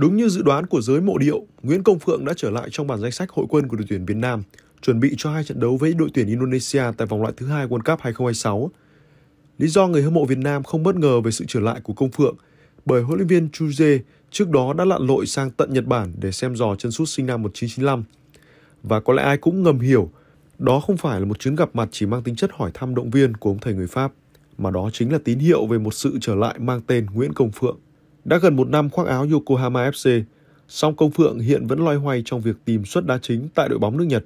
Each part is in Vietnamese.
Đúng như dự đoán của giới mộ điệu, Nguyễn Công Phượng đã trở lại trong bản danh sách hội quân của đội tuyển Việt Nam, chuẩn bị cho hai trận đấu với đội tuyển Indonesia tại vòng loại thứ hai World Cup 2026. Lý do người hâm mộ Việt Nam không bất ngờ về sự trở lại của Công Phượng bởi huấn luyện viên Chu Jae trước đó đã lặn lội sang tận Nhật Bản để xem dò chân sút sinh năm 1995. Và có lẽ ai cũng ngầm hiểu, đó không phải là một chuyến gặp mặt chỉ mang tính chất hỏi thăm động viên của ông thầy người Pháp, mà đó chính là tín hiệu về một sự trở lại mang tên Nguyễn Công Phượng. Đã gần một năm khoác áo Yokohama FC, song Công Phượng hiện vẫn loay hoay trong việc tìm suất đá chính tại đội bóng nước Nhật.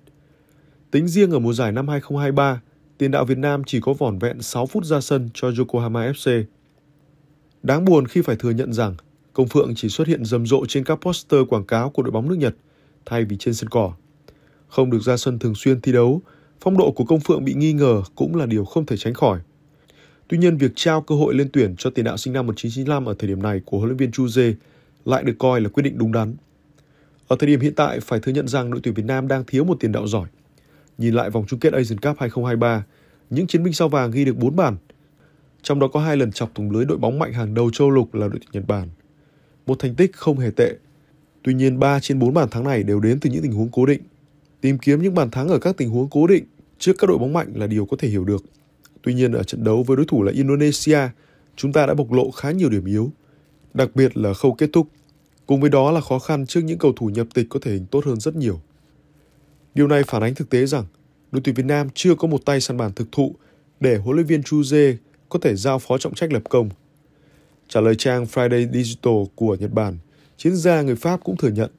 Tính riêng ở mùa giải năm 2023, tiền đạo Việt Nam chỉ có vỏn vẹn 6 phút ra sân cho Yokohama FC. Đáng buồn khi phải thừa nhận rằng Công Phượng chỉ xuất hiện rầm rộ trên các poster quảng cáo của đội bóng nước Nhật thay vì trên sân cỏ. Không được ra sân thường xuyên thi đấu, phong độ của Công Phượng bị nghi ngờ cũng là điều không thể tránh khỏi. Tuy nhiên, việc trao cơ hội lên tuyển cho tiền đạo sinh năm 1995 ở thời điểm này của huấn luyện viên Chu lại được coi là quyết định đúng đắn. Ở thời điểm hiện tại, phải thừa nhận rằng đội tuyển Việt Nam đang thiếu một tiền đạo giỏi. Nhìn lại vòng chung kết Asian Cup 2023, những chiến binh sao vàng ghi được 4 bàn, trong đó có hai lần chọc thủng lưới đội bóng mạnh hàng đầu châu lục là đội tuyển Nhật Bản. Một thành tích không hề tệ. Tuy nhiên 3 trên 4 bàn thắng này đều đến từ những tình huống cố định. Tìm kiếm những bàn thắng ở các tình huống cố định trước các đội bóng mạnh là điều có thể hiểu được Tuy nhiên ở trận đấu với đối thủ là Indonesia, chúng ta đã bộc lộ khá nhiều điểm yếu, đặc biệt là khâu kết thúc. Cùng với đó là khó khăn trước những cầu thủ nhập tịch có thể hình tốt hơn rất nhiều. Điều này phản ánh thực tế rằng đội tuyển Việt Nam chưa có một tay săn bàn thực thụ để huấn luyện viên Chu Dê có thể giao phó trọng trách lập công. Trả lời trang Friday Digital của Nhật Bản, chiến gia người Pháp cũng thừa nhận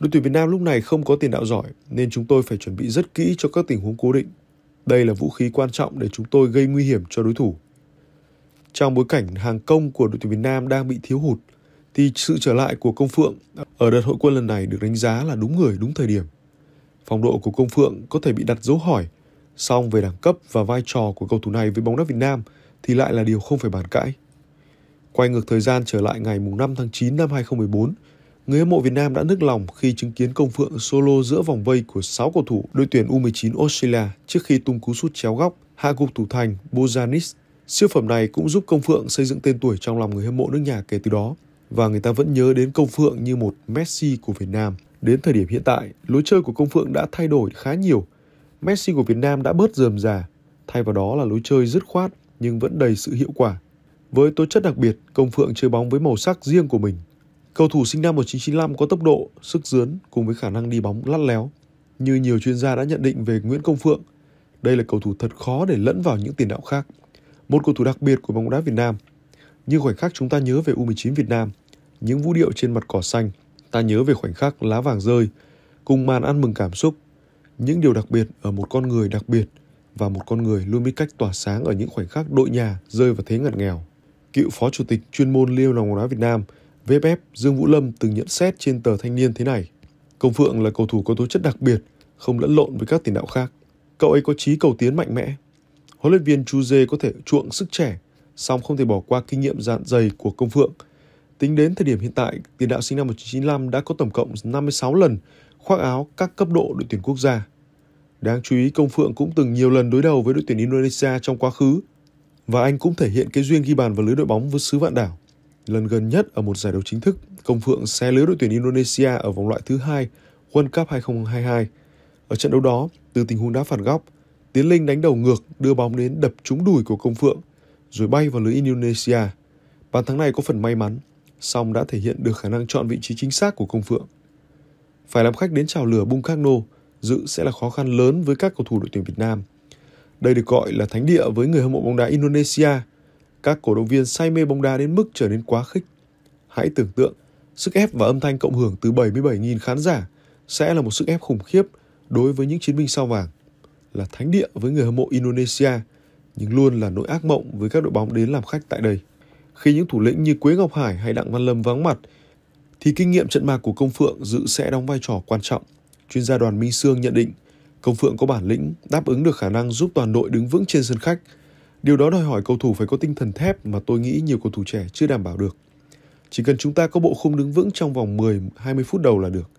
đội tuyển Việt Nam lúc này không có tiền đạo giỏi nên chúng tôi phải chuẩn bị rất kỹ cho các tình huống cố định. Đây là vũ khí quan trọng để chúng tôi gây nguy hiểm cho đối thủ. Trong bối cảnh hàng công của đội tuyển Việt Nam đang bị thiếu hụt, thì sự trở lại của Công Phượng ở đợt hội quân lần này được đánh giá là đúng người đúng thời điểm. Phong độ của Công Phượng có thể bị đặt dấu hỏi, song về đẳng cấp và vai trò của cầu thủ này với bóng đá Việt Nam thì lại là điều không phải bàn cãi. Quay ngược thời gian trở lại ngày 5 tháng 9 năm 2014, Người hâm mộ Việt Nam đã nức lòng khi chứng kiến công phượng solo giữa vòng vây của 6 cầu thủ đội tuyển U19 Australia trước khi tung cú sút chéo góc hạ gục thủ thành Bozanis. Siêu phẩm này cũng giúp Công Phượng xây dựng tên tuổi trong lòng người hâm mộ nước nhà kể từ đó và người ta vẫn nhớ đến Công Phượng như một Messi của Việt Nam. Đến thời điểm hiện tại, lối chơi của Công Phượng đã thay đổi khá nhiều. Messi của Việt Nam đã bớt dườm già, thay vào đó là lối chơi dứt khoát nhưng vẫn đầy sự hiệu quả. Với tố chất đặc biệt, Công Phượng chơi bóng với màu sắc riêng của mình, Cầu thủ sinh năm 1995 có tốc độ, sức dướn cùng với khả năng đi bóng lắt léo. Như nhiều chuyên gia đã nhận định về Nguyễn Công Phượng, đây là cầu thủ thật khó để lẫn vào những tiền đạo khác. Một cầu thủ đặc biệt của bóng đá Việt Nam. Như khoảnh khắc chúng ta nhớ về U19 Việt Nam, những vũ điệu trên mặt cỏ xanh, ta nhớ về khoảnh khắc lá vàng rơi, cùng màn ăn mừng cảm xúc, những điều đặc biệt ở một con người đặc biệt và một con người luôn biết cách tỏa sáng ở những khoảnh khắc đội nhà rơi vào thế ngặt nghèo. Cựu phó chủ tịch chuyên môn Liên đoàn bóng đá Việt Nam – VFF Dương Vũ Lâm từng nhận xét trên tờ Thanh niên thế này. Công Phượng là cầu thủ có tố chất đặc biệt, không lẫn lộn với các tiền đạo khác. Cậu ấy có trí cầu tiến mạnh mẽ. Huấn luyện viên Chu Dê có thể chuộng sức trẻ, song không thể bỏ qua kinh nghiệm dạn dày của Công Phượng. Tính đến thời điểm hiện tại, tiền đạo sinh năm 1995 đã có tổng cộng 56 lần khoác áo các cấp độ đội tuyển quốc gia. Đáng chú ý, Công Phượng cũng từng nhiều lần đối đầu với đội tuyển Indonesia trong quá khứ và anh cũng thể hiện cái duyên ghi bàn vào lưới đội bóng với xứ vạn đảo. Lần gần nhất ở một giải đấu chính thức, Công Phượng xe lưới đội tuyển Indonesia ở vòng loại thứ hai World Cup 2022. Ở trận đấu đó, từ tình huống đá phạt góc, Tiến Linh đánh đầu ngược đưa bóng đến đập trúng đùi của Công Phượng rồi bay vào lưới Indonesia. Bàn thắng này có phần may mắn, song đã thể hiện được khả năng chọn vị trí chính xác của Công Phượng. Phải làm khách đến chào lửa Bung Karno, dự sẽ là khó khăn lớn với các cầu thủ đội tuyển Việt Nam. Đây được gọi là thánh địa với người hâm mộ bóng đá Indonesia – các cổ động viên say mê bóng đá đến mức trở nên quá khích. Hãy tưởng tượng, sức ép và âm thanh cộng hưởng từ 77.000 khán giả sẽ là một sức ép khủng khiếp đối với những chiến binh sao vàng, là thánh địa với người hâm mộ Indonesia, nhưng luôn là nỗi ác mộng với các đội bóng đến làm khách tại đây. Khi những thủ lĩnh như Quế Ngọc Hải hay Đặng Văn Lâm vắng mặt, thì kinh nghiệm trận mạc của Công Phượng dự sẽ đóng vai trò quan trọng. Chuyên gia đoàn Minh Sương nhận định, Công Phượng có bản lĩnh đáp ứng được khả năng giúp toàn đội đứng vững trên sân khách – Điều đó đòi hỏi cầu thủ phải có tinh thần thép mà tôi nghĩ nhiều cầu thủ trẻ chưa đảm bảo được. Chỉ cần chúng ta có bộ khung đứng vững trong vòng 10-20 phút đầu là được.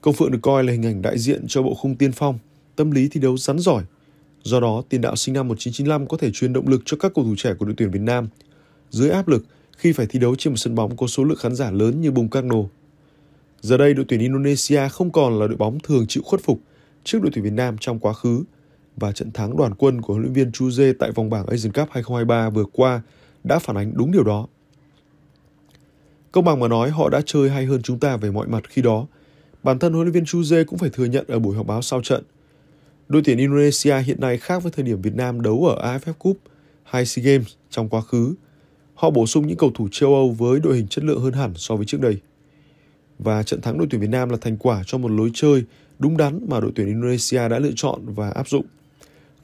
Công Phượng được coi là hình ảnh đại diện cho bộ khung tiên phong, tâm lý thi đấu rắn giỏi. Do đó, tiền đạo sinh năm 1995 có thể truyền động lực cho các cầu thủ trẻ của đội tuyển Việt Nam. Dưới áp lực, khi phải thi đấu trên một sân bóng có số lượng khán giả lớn như Bung Cagno. Giờ đây, đội tuyển Indonesia không còn là đội bóng thường chịu khuất phục trước đội tuyển Việt Nam trong quá khứ – và trận thắng đoàn quân của huấn luyện viên Chuze tại vòng bảng Asian Cup 2023 vừa qua đã phản ánh đúng điều đó. Công bằng mà nói họ đã chơi hay hơn chúng ta về mọi mặt khi đó. Bản thân huấn luyện viên Chuze cũng phải thừa nhận ở buổi họp báo sau trận. Đội tuyển Indonesia hiện nay khác với thời điểm Việt Nam đấu ở AFF Cup hay SEA Games trong quá khứ. Họ bổ sung những cầu thủ châu Âu với đội hình chất lượng hơn hẳn so với trước đây. Và trận thắng đội tuyển Việt Nam là thành quả cho một lối chơi đúng đắn mà đội tuyển Indonesia đã lựa chọn và áp dụng.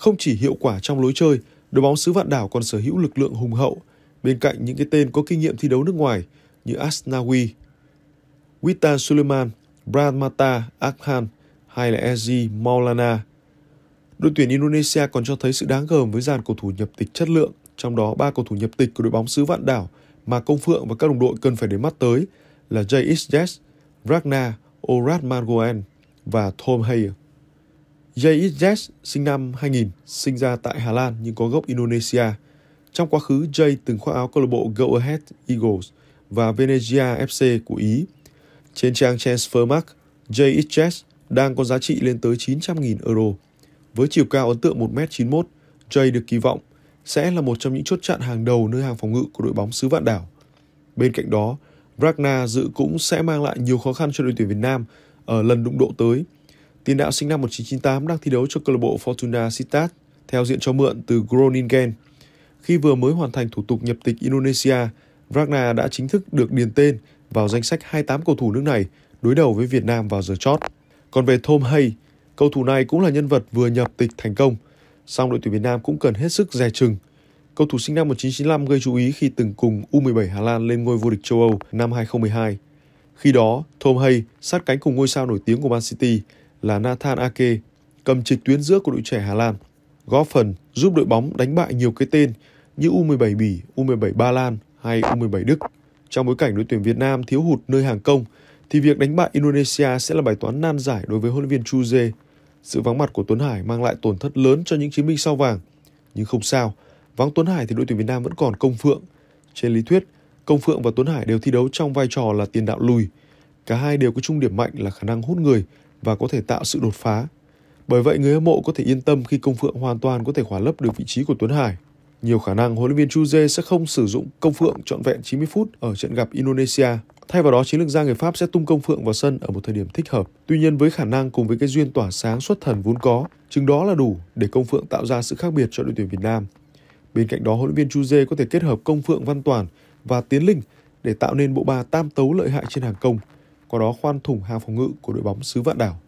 Không chỉ hiệu quả trong lối chơi, đội bóng xứ vạn đảo còn sở hữu lực lượng hùng hậu, bên cạnh những cái tên có kinh nghiệm thi đấu nước ngoài như Asnawi, Wita Suleiman, Brahmata Akhan hay là Ezi Maulana. Đội tuyển Indonesia còn cho thấy sự đáng gờm với dàn cầu thủ nhập tịch chất lượng, trong đó ba cầu thủ nhập tịch của đội bóng xứ vạn đảo mà Công Phượng và các đồng đội cần phải để mắt tới là Jay Isdes, Ragnar Oratmangoen và Tom Heyer. JXZ sinh năm 2000, sinh ra tại Hà Lan nhưng có gốc Indonesia. Trong quá khứ, Jay từng khoác áo câu lạc bộ Go Ahead Eagles và Venezia FC của Ý. Trên trang Transfermarkt, JXZ đang có giá trị lên tới 900.000 euro. Với chiều cao ấn tượng 1m91, Jay được kỳ vọng sẽ là một trong những chốt chặn hàng đầu nơi hàng phòng ngự của đội bóng xứ vạn đảo. Bên cạnh đó, Ragnar dự cũng sẽ mang lại nhiều khó khăn cho đội tuyển Việt Nam ở lần đụng độ tới Tiền đạo sinh năm 1998 đang thi đấu cho câu lạc bộ Fortuna Sittard theo diện cho mượn từ Groningen. Khi vừa mới hoàn thành thủ tục nhập tịch Indonesia, Vragna đã chính thức được điền tên vào danh sách 28 cầu thủ nước này đối đầu với Việt Nam vào giờ chót. Còn về Tom Hay, cầu thủ này cũng là nhân vật vừa nhập tịch thành công, song đội tuyển Việt Nam cũng cần hết sức dè chừng. Cầu thủ sinh năm 1995 gây chú ý khi từng cùng U17 Hà Lan lên ngôi vô địch châu Âu năm 2012. Khi đó, Tom Hay sát cánh cùng ngôi sao nổi tiếng của Man City là Nathan Ake, cầm trịch tuyến giữa của đội trẻ Hà Lan, góp phần giúp đội bóng đánh bại nhiều cái tên như U17 Bỉ, U17 Ba Lan hay U17 Đức. Trong bối cảnh đội tuyển Việt Nam thiếu hụt nơi hàng công, thì việc đánh bại Indonesia sẽ là bài toán nan giải đối với huấn luyện viên Chuze. Sự vắng mặt của Tuấn Hải mang lại tổn thất lớn cho những chiến binh sao vàng. Nhưng không sao, vắng Tuấn Hải thì đội tuyển Việt Nam vẫn còn Công Phượng. Trên lý thuyết, Công Phượng và Tuấn Hải đều thi đấu trong vai trò là tiền đạo lùi. Cả hai đều có chung điểm mạnh là khả năng hút người và có thể tạo sự đột phá. Bởi vậy người hâm mộ có thể yên tâm khi công phượng hoàn toàn có thể khỏa lấp được vị trí của Tuấn Hải. Nhiều khả năng huấn luyện viên Chuze sẽ không sử dụng công phượng trọn vẹn 90 phút ở trận gặp Indonesia. Thay vào đó, chiến lược gia người Pháp sẽ tung công phượng vào sân ở một thời điểm thích hợp. Tuy nhiên với khả năng cùng với cái duyên tỏa sáng xuất thần vốn có, chứng đó là đủ để công phượng tạo ra sự khác biệt cho đội tuyển Việt Nam. Bên cạnh đó, huấn luyện viên Chuze có thể kết hợp công phượng Văn Toàn và Tiến Linh để tạo nên bộ ba tam tấu lợi hại trên hàng công – qua đó khoan thủng hàng phòng ngự của đội bóng xứ vạn đảo.